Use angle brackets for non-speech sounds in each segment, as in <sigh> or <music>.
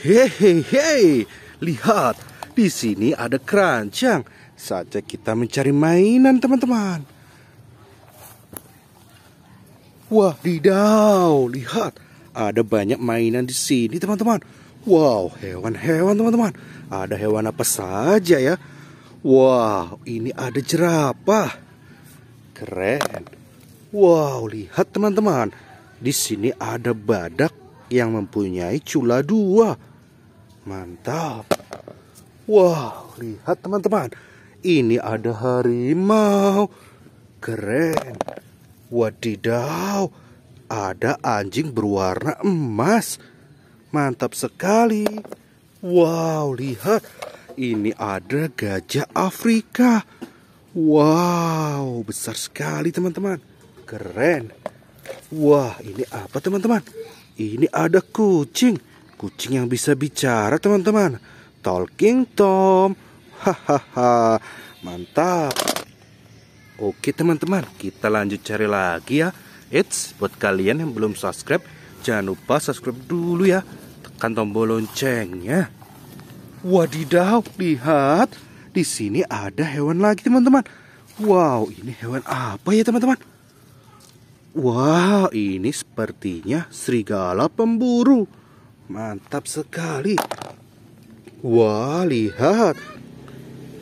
Hehehe, lihat di sini ada keranjang. Saja kita mencari mainan teman-teman. Wah, didau, lihat ada banyak mainan di sini teman-teman. Wow, hewan-hewan teman-teman. Ada hewan apa saja ya? Wow, ini ada jerapah. Keren. Wow, lihat teman-teman. Di sini ada badak yang mempunyai cula dua. Mantap. Wow, lihat teman-teman. Ini ada harimau. Keren. Wadidaw. Ada anjing berwarna emas. Mantap sekali. Wow, lihat. Ini ada gajah Afrika. Wow, besar sekali teman-teman. Keren. Wah, ini apa teman-teman? Ini ada kucing. Kucing yang bisa bicara teman-teman Talking Tom Hahaha Mantap Oke teman-teman Kita lanjut cari lagi ya It's buat kalian yang belum subscribe Jangan lupa subscribe dulu ya Tekan tombol loncengnya Wadidaw Lihat Di sini ada hewan lagi teman-teman Wow ini hewan apa ya teman-teman Wah, wow, ini sepertinya serigala pemburu. Mantap sekali. Wah, lihat.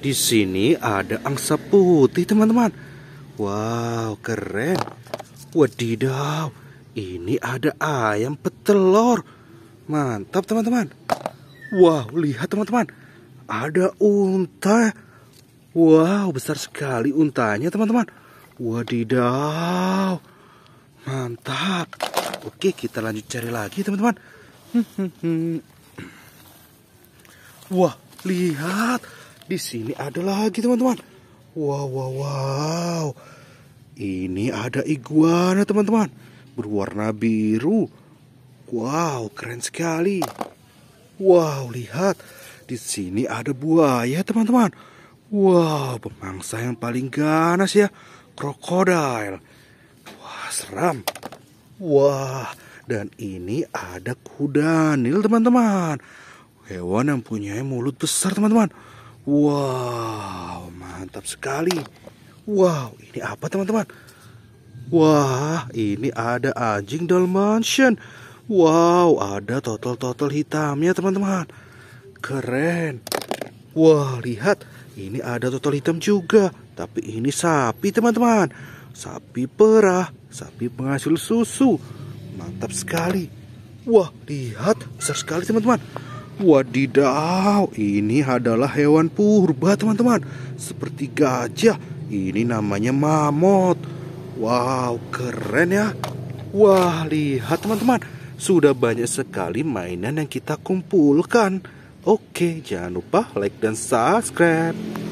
Di sini ada angsa putih, teman-teman. Wow, keren. Wadidaw, ini ada ayam petelur. Mantap, teman-teman. Wow, lihat teman-teman. Ada unta. Wow, besar sekali untanya, teman-teman. Wadidaw. Mantap. Oke, kita lanjut cari lagi, teman-teman. <laughs> Wah, lihat. Di sini ada lagi, teman-teman. Wow, wow, wow. Ini ada iguana, teman-teman. Berwarna biru. Wow, keren sekali. Wow, lihat. Di sini ada buaya, teman-teman. Wow, pemangsa yang paling ganas ya. Krokodil. Wah, seram. Wah, dan ini ada kuda nil teman-teman. Hewan yang punya mulut besar teman-teman. Wow, mantap sekali. Wow, ini apa teman-teman? Wah, ini ada anjing Dalmatian. Wow, ada total-total hitamnya teman-teman. Keren. Wah, lihat. Ini ada total hitam juga. Tapi ini sapi teman-teman. Sapi perah, sapi penghasil susu. Mantap sekali. Wah, lihat besar sekali teman-teman. Wadidaw, ini adalah hewan purba teman-teman. Seperti gajah, ini namanya mamut. Wow, keren ya. Wah, lihat teman-teman. Sudah banyak sekali mainan yang kita kumpulkan. Oke, jangan lupa like dan subscribe.